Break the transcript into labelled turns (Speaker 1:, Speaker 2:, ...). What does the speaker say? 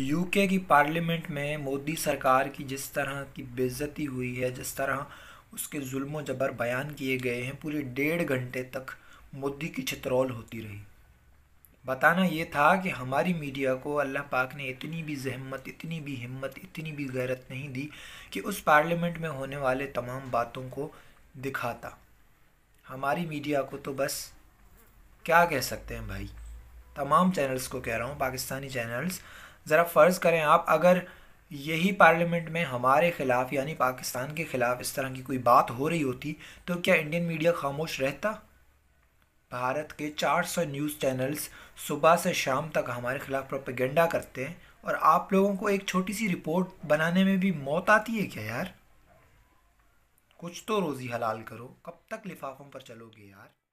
Speaker 1: UK की parliament में मोदी सरकार की जिस तरह की बेज़ती हुई है जिस तरह उसके जुल्म जबर बयान किए गए हैं पूरे डेढ़ घंटे तक मोदी की छतरौल होती रही बताना ये था कि हमारी मीडिया को अल्लाह पाक ने इतनी भी जहमत इतनी भी हिम्मत इतनी भी गैरत नहीं दी कि उस पार्लियामेंट में होने वाले तमाम बातों को दिखाता हमारी मीडिया को तो बस क्या कह सकते हैं भाई तमाम चैनल्स को कह रहा हूँ पाकिस्तानी चैनल्स ज़रा फ़र्ज़ करें आप अगर यही पार्लियामेंट में हमारे ख़िलाफ़ यानी पाकिस्तान के ख़िलाफ़ इस तरह की कोई बात हो रही होती तो क्या इंडियन मीडिया खामोश रहता भारत के 400 न्यूज़ चैनल्स सुबह से शाम तक हमारे ख़िलाफ़ प्रोपेगेंडा करते हैं और आप लोगों को एक छोटी सी रिपोर्ट बनाने में भी मौत आती है क्या यार कुछ तो रोज़ी हलाल करो कब तक लिफाफों पर चलोगे यार